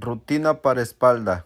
Rutina para espalda.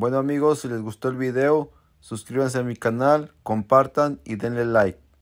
Bueno amigos, si les gustó el video, suscríbanse a mi canal, compartan y denle like.